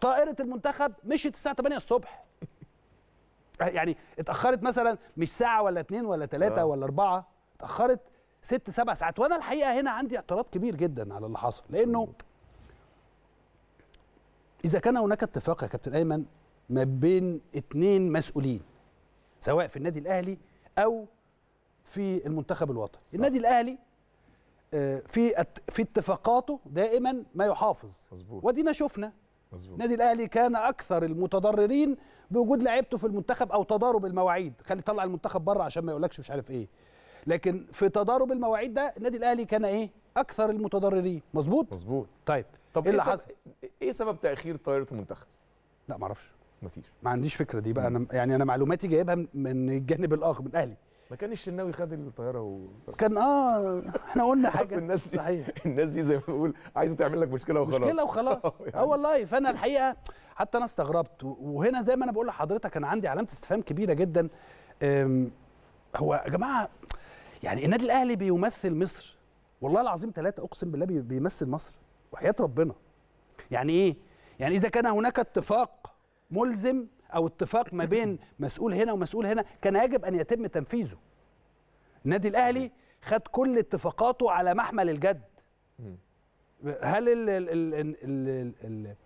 طائره المنتخب مشيت الساعه 8 الصبح يعني اتاخرت مثلا مش ساعه ولا اتنين ولا تلاته آه. ولا اربعه اتاخرت ست سبع ساعات وانا الحقيقه هنا عندي اعتراض كبير جدا على اللي حصل لانه اذا كان هناك اتفاق يا كابتن ايمن ما بين اتنين مسؤولين سواء في النادي الاهلي او في المنتخب الوطني صح. النادي الاهلي آه، في في اتفاقاته دائما ما يحافظ مظبوط ودينا شفنا مزبوط. النادي الاهلي كان اكثر المتضررين بوجود لعيبته في المنتخب او تضارب المواعيد خلي طلع المنتخب بره عشان ما يقولكش مش عارف ايه لكن في تضارب المواعيد ده النادي الاهلي كان ايه اكثر المتضررين مظبوط مظبوط طيب طب ايه, إيه اللي حصل ايه سبب تاخير طائره المنتخب لا ما اعرفش مفيش ما عنديش فكره دي بقى انا يعني انا معلوماتي جايبها من الجانب الاخر من الاهلي ما كان الشناوي خد الطياره و... كان اه احنا قلنا حاجه الناس دي صحيح الناس دي زي ما بقول عايزه تعمل لك مشكله وخلاص مشكله وخلاص اه والله فانا الحقيقه حتى انا استغربت وهنا زي ما انا بقول لحضرتك انا عندي علامه استفهام كبيره جدا هو يا جماعه يعني النادي الاهلي بيمثل مصر والله العظيم ثلاثه اقسم بالله بيمثل مصر وحياه ربنا يعني ايه يعني اذا كان هناك اتفاق ملزم او اتفاق ما بين مسؤول هنا ومسؤول هنا كان يجب ان يتم تنفيذه النادي الاهلي خد كل اتفاقاته على محمل الجد هل ال ال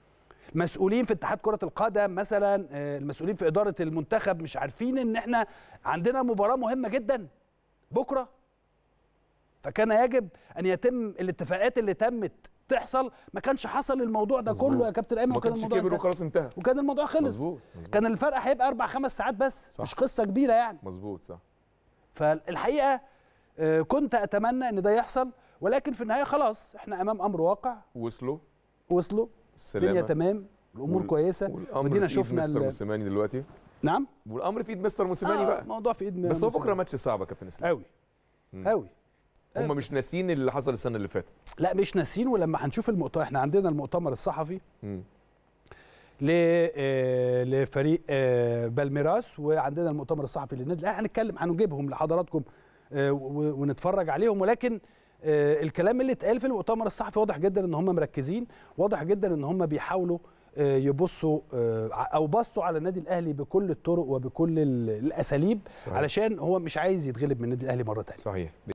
المسؤولين في اتحاد كره القدم مثلا آه، المسؤولين في اداره المنتخب مش عارفين ان احنا عندنا مباراه مهمه جدا بكره فكان يجب ان يتم الاتفاقات اللي تمت تحصل ما كانش حصل الموضوع ده مزبوط. كله يا كابتن ايمن وكان الموضوع كبر وخلاص انتهى وكان الموضوع خلص مزبوط. مزبوط. كان الفرق هيبقى اربع خمس ساعات بس صح. مش قصه كبيره يعني مظبوط صح فالحقيقه آه، كنت اتمنى ان ده يحصل ولكن في النهايه خلاص احنا امام امر واقع وصلوا وصلوا الدنيا تمام الامور وال... كويسه ودينا شفنا مستر موسيماني دلوقتي نعم والامر في ايد مستر موسيماني آه بقى الموضوع في ايد بس هو بكره ماتش صعب يا كابتن اسلام قوي قوي هم مش ناسيين اللي حصل السنه اللي فاتت لا مش ناسيين ولما هنشوف المؤتمر احنا عندنا المؤتمر الصحفي م. آه، لفريق آه، بالميراس وعندنا المؤتمر الصحفي للنادي الاهلي هنتكلم هنجيبهم لحضراتكم آه، ونتفرج عليهم ولكن الكلام اللي اتقال في المؤتمر الصحفي واضح جدا ان هم مركزين واضح جدا ان هم بيحاولوا يبصوا او بصوا على النادي الاهلي بكل الطرق وبكل الاساليب صحيح. علشان هو مش عايز يتغلب من النادي الاهلي مره ثانيه صحيح